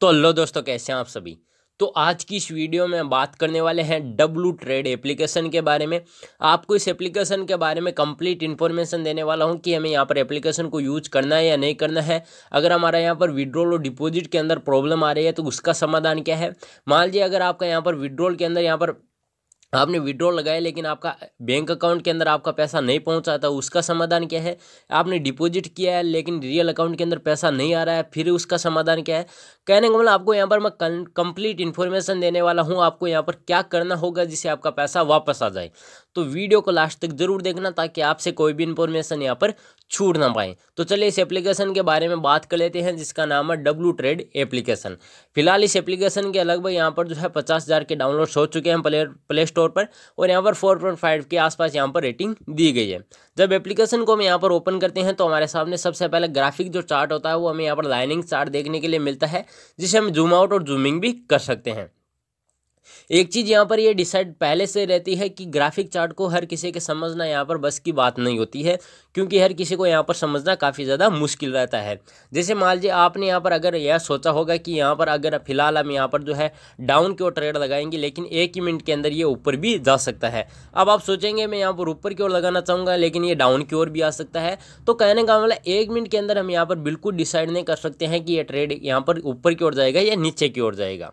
तो हेलो दोस्तों कैसे हैं आप सभी तो आज की इस वीडियो में बात करने वाले हैं डब्लू ट्रेड एप्लीकेशन के बारे में आपको इस एप्लीकेशन के बारे में कंप्लीट इन्फॉर्मेशन देने वाला हूं कि हमें यहाँ पर एप्लीकेशन को यूज करना है या नहीं करना है अगर हमारा यहाँ पर विड्रॉल और डिपॉजिट के अंदर प्रॉब्लम आ रही है तो उसका समाधान क्या है मान लीजिए अगर आपका यहाँ पर विड्रॉल के अंदर यहाँ पर आपने विड्रॉल लगाया लेकिन आपका बैंक अकाउंट के अंदर आपका पैसा नहीं पहुंचा था तो उसका समाधान क्या है आपने डिपॉजिट किया है लेकिन रियल अकाउंट के अंदर पैसा नहीं आ रहा है फिर उसका समाधान क्या है कहने का मतलब आपको यहाँ पर मैं कंप्लीट इन्फॉर्मेशन देने वाला हूँ आपको यहाँ पर क्या करना होगा जिससे आपका पैसा वापस आ जाए तो वीडियो को लास्ट तक जरूर देखना ताकि आपसे कोई भी इन्फॉर्मेशन यहाँ पर छूट ना पाए तो चलिए इस एप्लीकेशन के बारे में बात कर लेते हैं जिसका नाम है डब्लू ट्रेड एप्लीकेशन फिलहाल इस एप्लीकेशन के लगभग यहाँ पर जो है पचास हज़ार के डाउनलोड्स हो चुके हैं प्ले प्ले स्टोर स्टोर पर और यहाँ पर फोर पॉइंट फाइव के आसपास यहाँ पर रेटिंग दी गई है जब एप्लीकेशन को हम यहाँ पर ओपन करते हैं तो हमारे सामने सबसे पहले ग्राफिक जो चार्ट होता है वो हमें यहाँ पर लाइनिंग चार्ट देखने के लिए मिलता है जिसे हम जूम आउट और जूमिंग भी कर सकते हैं एक चीज़ यहाँ पर ये डिसाइड पहले से रहती है कि ग्राफिक चार्ट को हर किसी के समझना यहाँ पर बस की बात नहीं होती है क्योंकि हर किसी को यहाँ पर समझना काफ़ी ज़्यादा मुश्किल रहता है जैसे मान लीजिए आपने यहाँ पर अगर यह सोचा होगा कि यहाँ पर अगर फिलहाल हम यहाँ पर जो है डाउन की ओर ट्रेड लगाएंगे लेकिन एक ही मिनट के अंदर ये ऊपर भी जा सकता है अब आप सोचेंगे मैं यहाँ पर ऊपर की ओर लगाना चाहूँगा लेकिन ये डाउन की ओर भी आ सकता है तो कहने का मतलब एक मिनट के अंदर हम यहाँ पर बिल्कुल डिसाइड नहीं कर सकते हैं कि यह ट्रेड यहाँ पर ऊपर की ओर जाएगा या नीचे की ओर जाएगा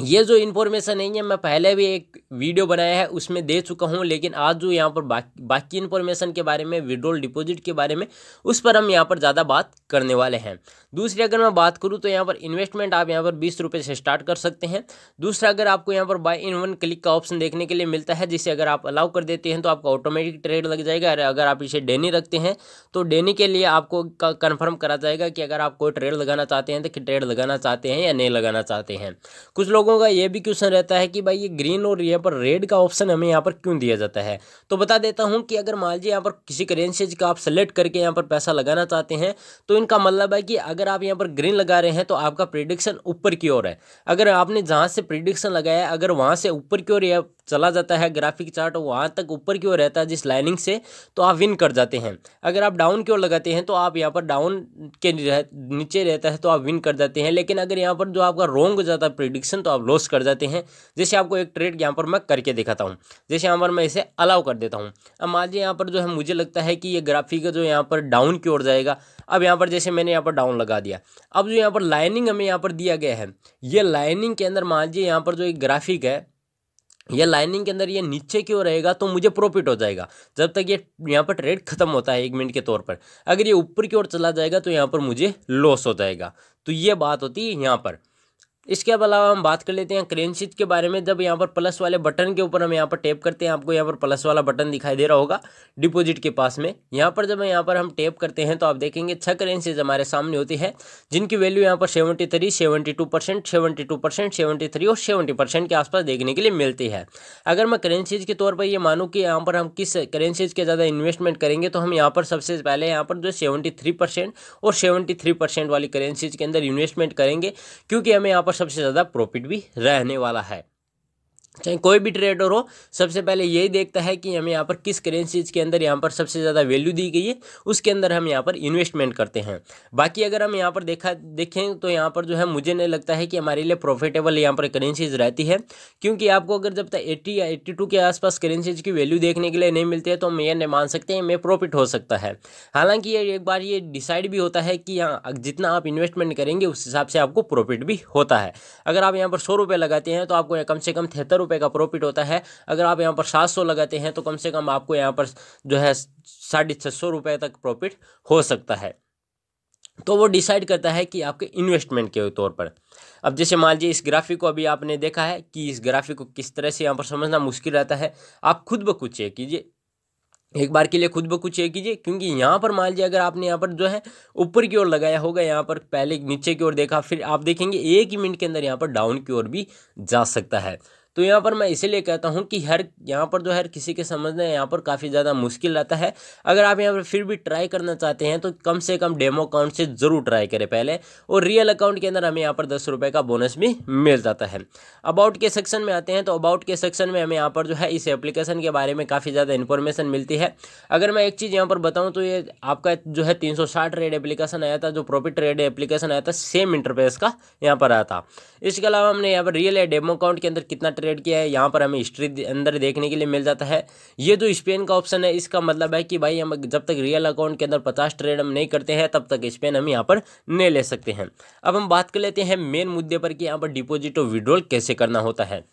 ये जो इन्फॉर्मेशन नहीं है मैं पहले भी एक वीडियो बनाया है उसमें दे चुका हूँ लेकिन आज जो यहाँ पर बाकी बाकी इन्फॉर्मेशन के बारे में विड्रोल डिपॉजिट के बारे में उस पर हम यहाँ पर ज़्यादा बात करने वाले हैं दूसरी अगर मैं बात करूँ तो यहाँ पर इन्वेस्टमेंट आप यहाँ पर बीस रुपये से स्टार्ट कर सकते हैं दूसरा अगर आपको यहाँ पर बाई इन वन क्लिक का ऑप्शन देखने के लिए मिलता है जिसे अगर आप अलाउ कर देते हैं तो आपका ऑटोमेटिक ट्रेड लग जाएगा अगर आप इसे डेनी रखते हैं तो डेनी के लिए आपको कन्फर्म करा जाएगा कि अगर आप कोई ट्रेड लगाना चाहते हैं तो ट्रेड लगाना चाहते हैं या नहीं लगाना चाहते हैं कुछ लोग लोगों का ये भी क्वेश्चन रहता है कि भाई ये ग्रीन और यहाँ पर रेड का ऑप्शन हमें यहाँ पर क्यों दिया जाता है तो बता देता हूँ कि अगर मान लीजिए यहाँ पर किसी करेंसीज का आप सेलेक्ट करके यहाँ पर पैसा लगाना चाहते हैं तो इनका मतलब है कि अगर आप यहाँ पर ग्रीन लगा रहे हैं तो आपका प्रिडिक्शन ऊपर की ओर है अगर आपने जहाँ से प्रिडिक्शन लगाया अगर वहाँ से ऊपर की ओर यह चला जाता है ग्राफिक चार्ट वहाँ तक ऊपर की ओर रहता है जिस लाइनिंग से तो आप विन कर जाते हैं अगर आप डाउन की ओर लगाते हैं तो आप यहाँ पर डाउन के नीचे रहता है तो आप विन कर जाते हैं लेकिन अगर यहाँ पर जो आपका रोंग जाता है प्रिडिक्शन तो आप लॉस कर जाते हैं जैसे आपको एक ट्रेड यहाँ पर मैं करके दिखाता हूँ जैसे यहाँ पर मैं इसे अलाउ कर देता हूँ अब मान लीजिए यहाँ पर जो है मुझे लगता है कि ये ग्राफिक जो यहाँ पर डाउन की ओर जाएगा अब यहाँ पर जैसे मैंने यहाँ पर डाउन लगा दिया अब जो यहाँ पर लाइनिंग हमें यहाँ पर दिया गया है ये लाइनिंग के अंदर मान लीजिए यहाँ पर जो एक ग्राफिक है यह लाइनिंग के अंदर ये नीचे की ओर रहेगा तो मुझे प्रॉफिट हो जाएगा जब तक ये यहाँ पर ट्रेड खत्म होता है एक मिनट के तौर पर अगर ये ऊपर की ओर चला जाएगा तो यहाँ पर मुझे लॉस हो जाएगा तो ये बात होती है यहाँ पर इसके अलावा हम बात कर लेते हैं करेंसीज के बारे में जब यहाँ पर प्लस वाले बटन के ऊपर हम यहाँ पर टैप करते हैं आपको यहाँ पर प्लस वाला बटन दिखाई दे रहा होगा डिपॉजिट के पास में यहाँ पर जब यहाँ पर हम टैप करते हैं तो आप देखेंगे छह करेंसीज हमारे सामने होती है जिनकी वैल्यू यहाँ पर seventy three seventy two percent seventy two percent seventy three और सेवेंटी परसेंट के आसपास देखने के लिए मिलती है अगर मैं करेंसीज के तौर पर ये मानूँ कि यहाँ पर हम किस करेंसीज के ज़्यादा इन्वेस्टमेंट करेंगे तो हम यहाँ पर सबसे पहले यहाँ पर जो सेवेंटी थ्री परसेंट और सेवेंटी थ्री परसेंट वाली करेंसीज के अंदर इन्वेस्टमेंट करेंगे क्योंकि हमें यहाँ पर पर सबसे ज़्यादा प्रॉफिट भी रहने वाला है चाहे कोई भी ट्रेडर हो सबसे पहले यही देखता है कि हमें यहाँ पर किस करेंसीज के अंदर यहाँ पर सबसे ज़्यादा वैल्यू दी गई है उसके अंदर हम यहाँ पर इन्वेस्टमेंट करते हैं बाकी अगर हम यहाँ पर देखा देखें तो यहाँ पर जो है मुझे नहीं लगता है कि हमारे लिए प्रॉफिटेबल यहाँ पर करेंसीज रहती है क्योंकि आपको अगर जब तक एट्टी या एट्टी के आसपास करेंसीज की वैल्यू देखने के लिए नहीं मिलती है तो हम ये नहीं मान सकते हैं में प्रॉफिट हो सकता है हालांकि ये एक बार ये डिसाइड भी होता है कि यहाँ जितना आप इन्वेस्टमेंट करेंगे उस हिसाब से आपको प्रॉफिट भी होता है अगर आप यहाँ पर सौ लगाते हैं तो आपको कम से कम तिहत्तर रुपये का प्रॉफिट होता है अगर आप यहाँ पर सात सौ लगाते हैं तो कम से कम आपको यहाँ पर जो है साढ़े छः सौ रुपये तक प्रॉफिट हो सकता है तो वो डिसाइड करता है कि आपके इन्वेस्टमेंट के तौर पर अब जैसे मान लीजिए इस ग्राफिक को अभी आपने देखा है कि इस ग्राफिक को किस तरह से यहाँ पर समझना मुश्किल रहता है आप खुद ब खुद चेक कीजिए एक बार के लिए खुद ब खुद चेक कीजिए क्योंकि यहाँ पर मान लीजिए अगर आपने यहाँ पर जो है ऊपर की ओर लगाया होगा यहाँ पर पहले नीचे की ओर देखा फिर आप देखेंगे एक ही मिनट के अंदर यहाँ पर डाउन की ओर भी जा सकता है तो यहाँ पर मैं इसीलिए कहता हूँ कि हर यहाँ पर जो है किसी के समझना यहाँ पर काफ़ी ज़्यादा मुश्किल रहता है अगर आप यहाँ पर फिर भी ट्राई करना चाहते हैं तो कम से कम डेमो अकाउंट से ज़रूर ट्राई करें पहले और रियल अकाउंट के अंदर हमें यहाँ पर दस रुपये का बोनस भी मिल जाता है अबाउट के सेक्शन में आते हैं तो अबाउट के सेक्शन में हमें यहाँ पर जो है इस एप्लीकेशन के बारे में काफ़ी ज़्यादा इन्फॉर्मेशन मिलती है अगर मैं एक चीज़ यहाँ पर बताऊँ तो ये आपका जो है तीन ट्रेड एप्लीकेशन आया था जो प्रॉफिट ट्रेड एप्लीकेशन आया था सेम इंटरफेस का यहाँ पर आया था इसके अलावा हमने यहाँ पर रियल या डेमो अकाउंट के अंदर कितना क्रिएट किया है यहाँ पर हमें हिस्ट्री अंदर देखने के लिए मिल जाता है ये जो स्पेन का ऑप्शन है इसका मतलब है कि भाई हम जब तक रियल अकाउंट के अंदर पचास ट्रेड हम नहीं करते हैं तब तक स्पेन हम यहाँ पर नहीं ले सकते हैं अब हम बात कर लेते हैं मेन मुद्दे पर कि यहाँ पर डिपोजिट और विड्रॉल कैसे करना होता है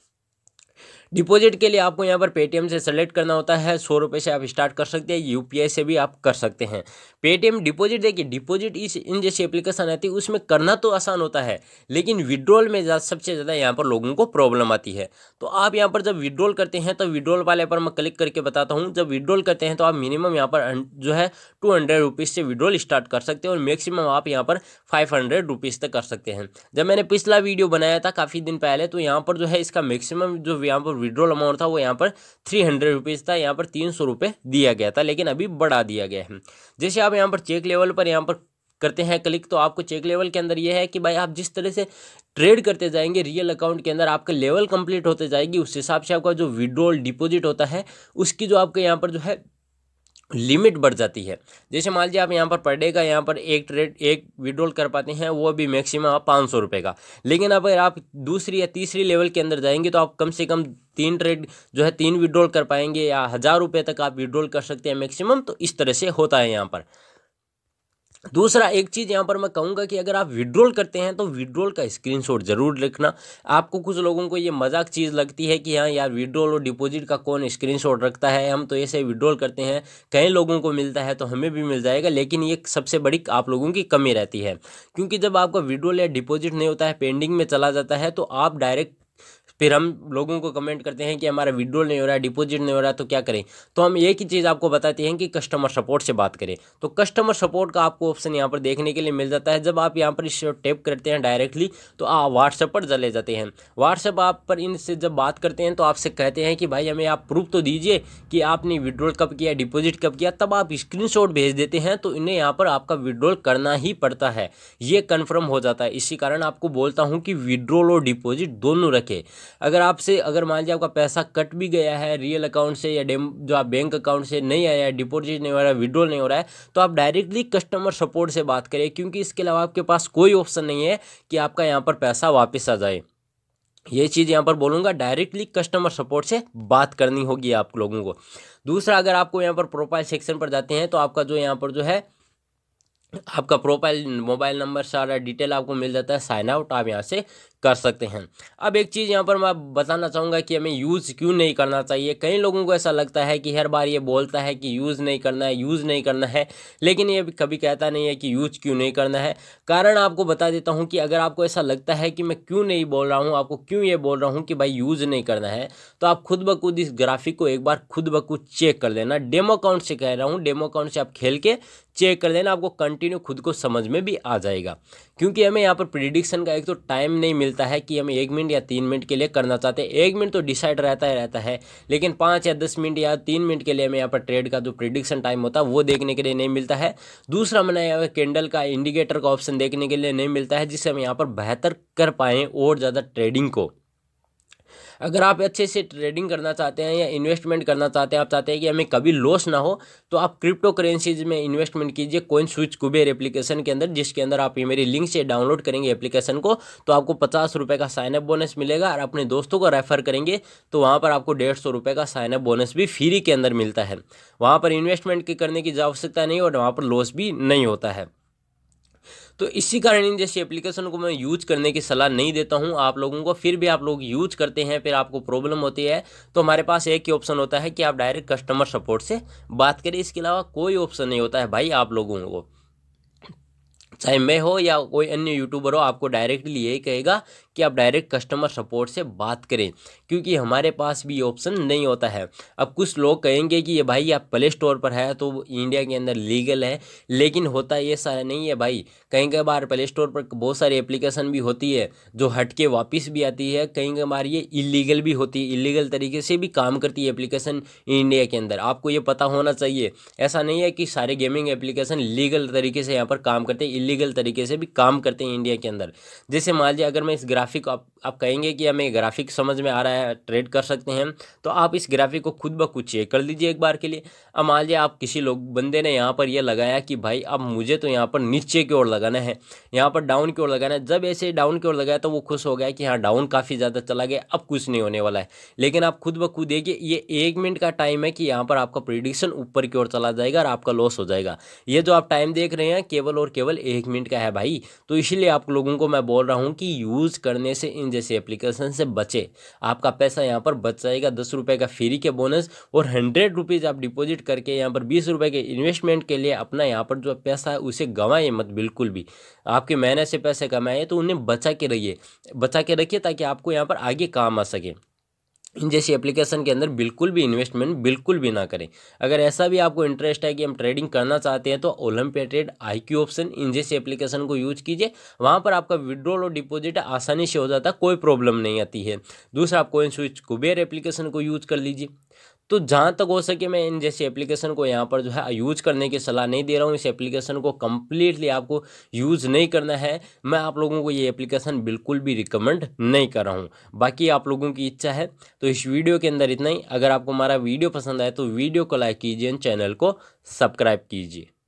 डिपॉजिट के लिए आपको यहाँ पर पेटीएम से सेलेक्ट करना होता है सौ रुपये से आप स्टार्ट कर सकते हैं यूपीआई से भी आप कर सकते हैं पेटीएम डिपॉजिट देखिए डिपॉजिट इस इन जैसी एप्लीकेशन आती है उसमें करना तो आसान होता है लेकिन विड्रॉल में सबसे ज़्यादा यहाँ पर लोगों को प्रॉब्लम आती है तो आप यहाँ पर जब विड्रॉल करते हैं तो विड्रॉल वाले पर मैं क्लिक करके बताता हूँ जब विड्रॉल करते हैं तो आप मिनिमम यहाँ पर जो है टू हंड्रेड रुपीज़ से विड्रॉल स्टार्ट कर सकते हैं और मैक्सिमम आप यहाँ पर फाइव हंड्रेड रुपीज़ तक कर सकते हैं जब मैंने पिछला वीडियो बनाया था काफ़ी दिन पहले तो यहाँ पर जो है इसका मैक्सिमम जो यहाँ पर विड्रॉल अमाउंट था वो यहाँ पर थ्री हंड्रेड रुपीज़ था यहाँ पर तीन सौ रुपये दिया गया था लेकिन अभी बढ़ा दिया गया है जैसे आप यहाँ पर चेक लेवल पर यहाँ पर करते हैं क्लिक तो आपको चेक लेवल के अंदर ये है कि भाई आप जिस तरह से ट्रेड करते जाएंगे रियल अकाउंट के अंदर आपका लेवल कंप्लीट होते जाएगी उस हिसाब से आपका जो विड्रॉल डिपॉजिट होता है उसकी जो आपके यहाँ पर जो है लिमिट बढ़ जाती है जैसे मान लीजिए आप यहाँ पर पर डे का यहाँ पर एक ट्रेड एक विड्रॉल कर पाते हैं वो भी मैक्सिमम आप पाँच सौ रुपये का लेकिन अगर आप दूसरी या तीसरी लेवल के अंदर जाएंगे तो आप कम से कम तीन ट्रेड जो है तीन विड्रॉल कर पाएंगे या हज़ार रुपये तक आप विड्रॉल कर सकते हैं मैक्सिमम तो इस तरह से होता है यहाँ पर दूसरा एक चीज़ यहाँ पर मैं कहूँगा कि अगर आप विड्रॉल करते हैं तो विड्रॉल का स्क्रीनशॉट जरूर लिखना आपको कुछ लोगों को ये मजाक चीज़ लगती है कि हाँ यार विड्रॉल और डिपॉजिट का कौन स्क्रीनशॉट रखता है हम तो ऐसे विड्रॉल करते हैं कई लोगों को मिलता है तो हमें भी मिल जाएगा लेकिन ये सबसे बड़ी आप लोगों की कमी रहती है क्योंकि जब आपका विड्रॉल या डिपॉजिट नहीं होता है पेंडिंग में चला जाता है तो आप डायरेक्ट फिर हम लोगों को कमेंट करते हैं कि हमारा विड्रॉल नहीं हो रहा है डिपॉजिट नहीं हो रहा है तो क्या करें तो हम एक ही चीज़ आपको बताते हैं कि कस्टमर सपोर्ट से बात करें तो कस्टमर सपोर्ट का आपको ऑप्शन यहाँ पर देखने के लिए मिल जाता है जब आप यहाँ पर इस टैप करते हैं डायरेक्टली तो आप व्हाट्सएप पर चले जाते हैं व्हाट्सएप आप पर इनसे जब बात करते हैं तो आपसे कहते हैं कि भाई हमें आप प्रूफ तो दीजिए कि आपने विड्रॉल कब किया डिपॉजिट कब किया तब आप स्क्रीन भेज देते हैं तो इन्हें यहाँ पर आपका विड्रॉल करना ही पड़ता है ये कन्फर्म हो जाता है इसी कारण आपको बोलता हूँ कि विड्रॉल और डिपॉजिट दोनों रखें सके अगर आपसे अगर मान लीजिए आपका पैसा कट भी गया है रियल अकाउंट से या डेम जो आप बैंक अकाउंट से नहीं आया है डिपोजिट नहीं हो रहा है विड्रॉल नहीं हो रहा है तो आप डायरेक्टली कस्टमर सपोर्ट से बात करें क्योंकि इसके अलावा आपके पास कोई ऑप्शन नहीं है कि आपका यहाँ पर पैसा वापस आ जाए ये चीज़ यहाँ पर बोलूँगा डायरेक्टली कस्टमर सपोर्ट से बात करनी होगी आप लोगों को दूसरा अगर आपको यहाँ पर प्रोफाइल सेक्शन पर जाते हैं तो आपका जो यहाँ पर जो है आपका प्रोफाइल मोबाइल नंबर सारा डिटेल आपको मिल जाता है साइन आउट आप यहाँ से कर सकते हैं अब एक चीज़ यहाँ पर मैं बताना चाहूँगा कि हमें यूज़ क्यों नहीं करना चाहिए कई लोगों को ऐसा लगता है कि हर बार ये बोलता है कि यूज़ नहीं करना है यूज़ नहीं करना है लेकिन ये कभी कहता नहीं है कि यूज़ क्यों नहीं करना है कारण आपको बता देता हूँ कि अगर आपको ऐसा लगता है कि मैं क्यों नहीं बोल रहा हूँ आपको क्यों ये बोल रहा हूँ कि भाई यूज़ नहीं करना है तो आप खुद ब खुद इस ग्राफिक को एक बार खुद ब खुद चेक कर लेना डेमो अकाउंट से कह रहा हूँ डेमो अकाउंट से आप खेल के चेक कर लेना आपको कंटिन्यू खुद को समझ में भी आ जाएगा क्योंकि हमें यहाँ पर प्रिडिक्शन का एक तो टाइम नहीं मिल मिलता है कि हम एक मिनट या तीन मिनट के लिए करना चाहते हैं एक मिनट तो डिसाइड रहता ही रहता है लेकिन पाँच या दस मिनट या तीन मिनट के लिए हमें यहाँ पर ट्रेड का जो प्रिडिक्शन टाइम होता है वो देखने के लिए नहीं मिलता है दूसरा मैंने यहाँ पर कैंडल का इंडिकेटर का ऑप्शन देखने के लिए नहीं मिलता है जिससे हम यहाँ पर बेहतर कर पाएँ और ज़्यादा ट्रेडिंग को अगर आप अच्छे से ट्रेडिंग करना चाहते हैं या इन्वेस्टमेंट करना चाहते हैं आप चाहते हैं कि हमें कभी लॉस ना हो तो आप क्रिप्टो करेंसीज में इन्वेस्टमेंट कीजिए कोइन स्विच कुबेर एप्लीकेशन के अंदर जिसके अंदर आप ये मेरी लिंक से डाउनलोड करेंगे एप्लीकेशन को तो आपको पचास रुपये का साइनअप बोनस मिलेगा और अपने दोस्तों को रेफर करेंगे तो वहाँ पर आपको डेढ़ सौ रुपये का साइनअप बोनस भी फ्री के अंदर मिलता है वहाँ पर इन्वेस्टमेंट करने की आवश्यकता नहीं और वहाँ पर लॉस भी नहीं होता है तो इसी कारण इन जैसी एप्लीकेशन को मैं यूज करने की सलाह नहीं देता हूँ आप लोगों को फिर भी आप लोग यूज करते हैं फिर आपको प्रॉब्लम होती है तो हमारे पास एक ही ऑप्शन होता है कि आप डायरेक्ट कस्टमर सपोर्ट से बात करें इसके अलावा कोई ऑप्शन नहीं होता है भाई आप लोगों को चाहे मैं हो या कोई अन्य यूट्यूबर हो आपको डायरेक्टली यही कहेगा कि आप डायरेक्ट कस्टमर सपोर्ट से बात करें क्योंकि हमारे पास भी ऑप्शन नहीं होता है अब कुछ लोग कहेंगे कि ये भाई आप प्ले स्टोर पर है तो इंडिया के अंदर लीगल है लेकिन होता ये सारा नहीं है भाई कहीं कई बार प्ले स्टोर पर बहुत सारी एप्लीकेशन भी होती है जो हट के वापस भी आती है कहीं कई बार ये इलीगल भी होती है इलीगल तरीके से भी काम करती है एप्लीकेशन इंडिया के अंदर आपको ये पता होना चाहिए ऐसा नहीं है कि सारे गेमिंग एप्लीकेशन लीगल तरीके से यहाँ पर काम करते हैं इलीगल तरीके से भी काम करते हैं इंडिया के अंदर जैसे मान लीजिए अगर मैं इस ग्राफ ग्राफिक आप आप कहेंगे कि हमें ग्राफिक समझ में आ रहा है ट्रेड कर सकते हैं तो आप इस ग्राफिक को खुद ब खुद चेक कर लीजिए एक बार के लिए अब मान लीजिए आप किसी लोग बंदे ने यहाँ पर यह लगाया कि भाई अब मुझे तो यहाँ पर नीचे की ओर लगाना है यहाँ पर डाउन की ओर लगाना है जब ऐसे डाउन की ओर लगाया तो वो खुश हो गया कि हाँ डाउन काफ़ी ज़्यादा चला गया अब कुछ नहीं होने वाला है लेकिन आप खुद ब खुद देखिए ये एक मिनट का टाइम है कि यहाँ पर आपका प्रिडिक्शन ऊपर की ओर चला जाएगा और आपका लॉस हो जाएगा ये जो आप टाइम देख रहे हैं केवल और केवल एक मिनट का है भाई तो इसीलिए आप लोगों को मैं बोल रहा हूँ कि यूज़ कर करने से इन जैसे एप्लीकेशन से बचे आपका पैसा यहाँ पर बच जाएगा दस रुपये का फ्री के बोनस और हंड्रेड रुपीज़ आप डिपॉजिट करके यहाँ पर बीस रुपये के इन्वेस्टमेंट के लिए अपना यहाँ पर जो पैसा है उसे गंवाए मत बिल्कुल भी आपके मेहनत से पैसे कमाएं तो उन्हें बचा के रहिए बचा के रखिए ताकि आपको यहाँ पर आगे काम आ सके इन जैसी एप्लीकेशन के अंदर बिल्कुल भी इन्वेस्टमेंट बिल्कुल भी ना करें अगर ऐसा भी आपको इंटरेस्ट है कि हम ट्रेडिंग करना चाहते हैं तो Olympia Trade I Q Option इन जैसी एप्लीकेशन को यूज कीजिए वहाँ पर आपका विड्रॉल और डिपॉजिट आसानी से हो जाता है कोई प्रॉब्लम नहीं आती है दूसरा आप कोइन स्विच कुबेर एप्लीकेशन को यूज कर लीजिए तो जहाँ तक हो सके मैं इन जैसी एप्लीकेशन को यहाँ पर जो है यूज़ करने की सलाह नहीं दे रहा हूँ इस एप्लीकेशन को कम्प्लीटली आपको यूज़ नहीं करना है मैं आप लोगों को ये एप्लीकेशन बिल्कुल भी रिकमेंड नहीं कर रहा हूँ बाकी आप लोगों की इच्छा है तो इस वीडियो के अंदर इतना ही अगर आपको हमारा वीडियो पसंद आए तो वीडियो को लाइक कीजिए चैनल को सब्सक्राइब कीजिए